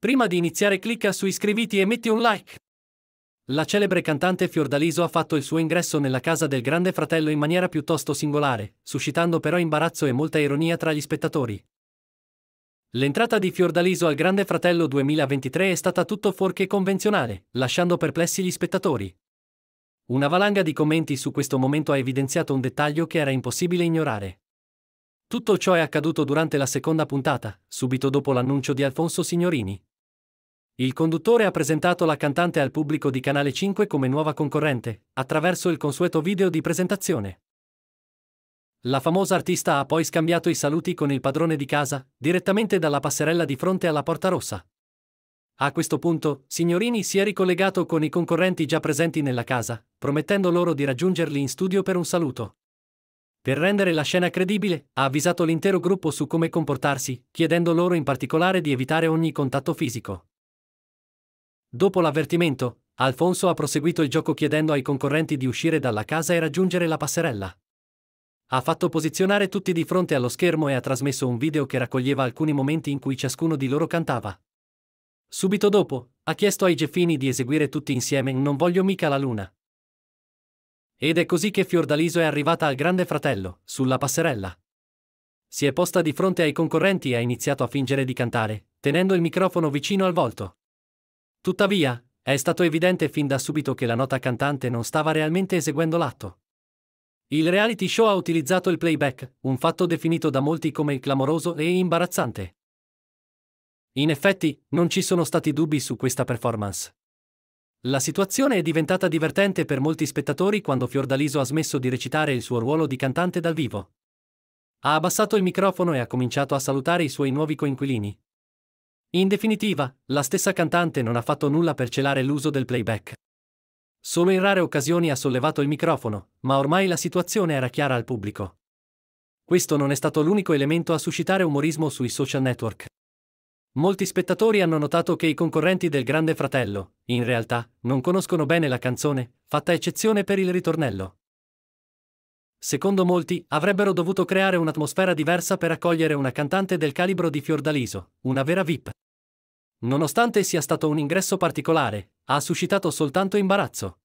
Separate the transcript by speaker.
Speaker 1: Prima di iniziare clicca su iscriviti e metti un like. La celebre cantante Fiordaliso ha fatto il suo ingresso nella casa del grande fratello in maniera piuttosto singolare, suscitando però imbarazzo e molta ironia tra gli spettatori. L'entrata di Fiordaliso al Grande Fratello 2023 è stata tutto fuorché convenzionale, lasciando perplessi gli spettatori. Una valanga di commenti su questo momento ha evidenziato un dettaglio che era impossibile ignorare. Tutto ciò è accaduto durante la seconda puntata, subito dopo l'annuncio di Alfonso Signorini, il conduttore ha presentato la cantante al pubblico di Canale 5 come nuova concorrente, attraverso il consueto video di presentazione. La famosa artista ha poi scambiato i saluti con il padrone di casa, direttamente dalla passerella di fronte alla Porta Rossa. A questo punto, Signorini si è ricollegato con i concorrenti già presenti nella casa, promettendo loro di raggiungerli in studio per un saluto. Per rendere la scena credibile, ha avvisato l'intero gruppo su come comportarsi, chiedendo loro in particolare di evitare ogni contatto fisico. Dopo l'avvertimento, Alfonso ha proseguito il gioco chiedendo ai concorrenti di uscire dalla casa e raggiungere la passerella. Ha fatto posizionare tutti di fronte allo schermo e ha trasmesso un video che raccoglieva alcuni momenti in cui ciascuno di loro cantava. Subito dopo, ha chiesto ai Geffini di eseguire tutti insieme Non voglio mica la luna. Ed è così che Fiordaliso è arrivata al Grande Fratello, sulla passerella. Si è posta di fronte ai concorrenti e ha iniziato a fingere di cantare, tenendo il microfono vicino al volto. Tuttavia, è stato evidente fin da subito che la nota cantante non stava realmente eseguendo l'atto. Il reality show ha utilizzato il playback, un fatto definito da molti come clamoroso e imbarazzante. In effetti, non ci sono stati dubbi su questa performance. La situazione è diventata divertente per molti spettatori quando Fiordaliso ha smesso di recitare il suo ruolo di cantante dal vivo. Ha abbassato il microfono e ha cominciato a salutare i suoi nuovi coinquilini, in definitiva, la stessa cantante non ha fatto nulla per celare l'uso del playback. Solo in rare occasioni ha sollevato il microfono, ma ormai la situazione era chiara al pubblico. Questo non è stato l'unico elemento a suscitare umorismo sui social network. Molti spettatori hanno notato che i concorrenti del Grande Fratello, in realtà, non conoscono bene la canzone, fatta eccezione per il ritornello. Secondo molti, avrebbero dovuto creare un'atmosfera diversa per accogliere una cantante del calibro di Fiordaliso, una vera VIP. Nonostante sia stato un ingresso particolare, ha suscitato soltanto imbarazzo.